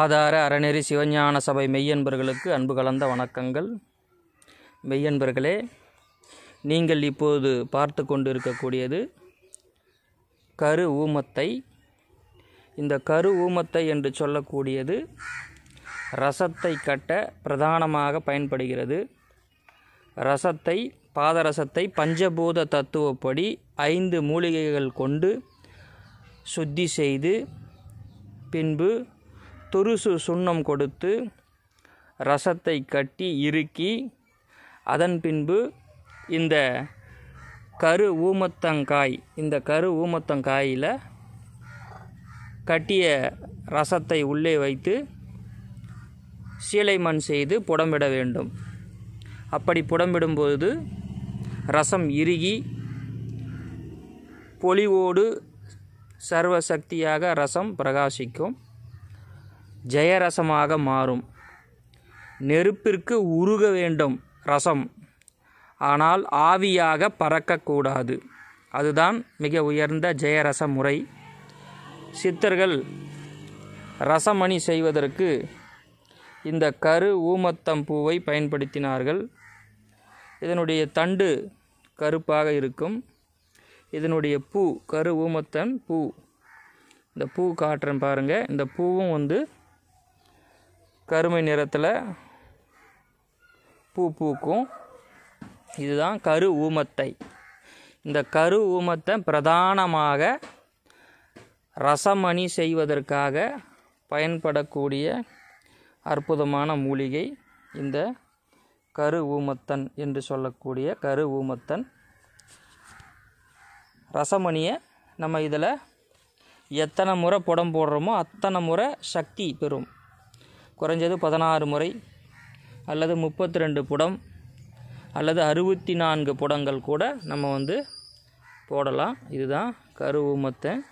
ஆதார அறநெறி சிவஞான சபை மெய்யன்பர்களுக்கு அன்பு கலந்த வணக்கங்கள் மெய்யன்பர்களே நீங்கள் இப்போது பார்த்து கொண்டு இருக்கக்கூடியது கரு ஊமத்தை இந்த கரு ஊமத்தை என்று சொல்லக்கூடியது ரசத்தை கட்ட பிரதானமாக பயன்படுகிறது ரசத்தை பாதரசத்தை பஞ்சபூத தத்துவப்படி ஐந்து மூலிகைகள் கொண்டு சுத்தி செய்து பின்பு துருசு சுண்ணம் கொடுத்து ரசத்தை கட்டி இறுக்கி அதன் பின்பு இந்த கரு ஊமத்தங்காய் இந்த கரு ஊமத்தங்காயில் கட்டிய ரசத்தை உள்ளே வைத்து சீலை மண் செய்து புடம்பிட வேண்டும் அப்படி புடம்பிடும்போது ரசம் இறுகி பொலிவோடு சர்வசக்தியாக ரசம் பிரகாசிக்கும் ஜெயரசமாக மாறும் நெருப்பிற்கு உருக வேண்டும் ரசம் ஆனால் ஆவியாக பறக்கக்கூடாது அதுதான் மிக உயர்ந்த ஜெயரச முறை சித்தர்கள் ரசமணி செய்வதற்கு இந்த கரு ஊமத்தம் பூவை பயன்படுத்தினார்கள் இதனுடைய தண்டு கருப்பாக இருக்கும் இதனுடைய பூ கரு ஊமத்தன் பூ இந்த பூ காட்டுறேன் பாருங்கள் இந்த பூவும் வந்து கருமை நிறத்தில் பூ பூக்கும் இதுதான் கரு ஊமத்தை இந்த கரு ஊமத்தை பிரதானமாக ரசமணி செய்வதற்காக பயன்படக்கூடிய அற்புதமான மூலிகை இந்த கரு ஊமத்தன் என்று சொல்லக்கூடிய கரு ஊமத்தன் ரசமணியை நம்ம இதில் எத்தனை முறை புடம் போடுறோமோ அத்தனை முறை சக்தி பெறும் குறைஞ்சது பதினாறு முறை அல்லது முப்பத்தி ரெண்டு புடம் அல்லது அறுபத்தி நான்கு புடங்கள் கூட நம்ம வந்து போடலாம் இதுதான் கருவுமத்தன்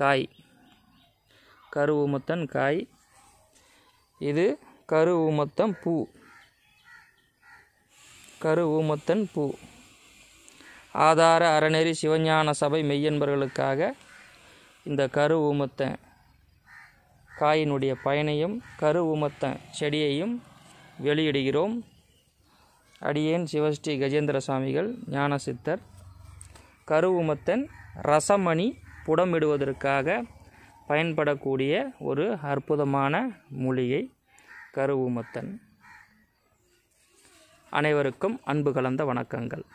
காய் கருவுமத்தன் காய் இது கருவுமத்தன் பூ கருவுமத்தன் பூ ஆதார அறநெறி சிவஞான சபை மெய்யன்பர்களுக்காக இந்த கருவுமத்தன் காயினுடைய பயனையும் கரு உமத்த செடியையும் வெளியிடுகிறோம் அடியேன் சிவஸ்ரீ கஜேந்திர சுவாமிகள் ஞான சித்தர் கருவுமத்தன் ரசமணி புடமிடுவதற்காக பயன்படக்கூடிய ஒரு அற்புதமான மூலிகை கருவுமத்தன் அனைவருக்கும் அன்பு கலந்த வணக்கங்கள்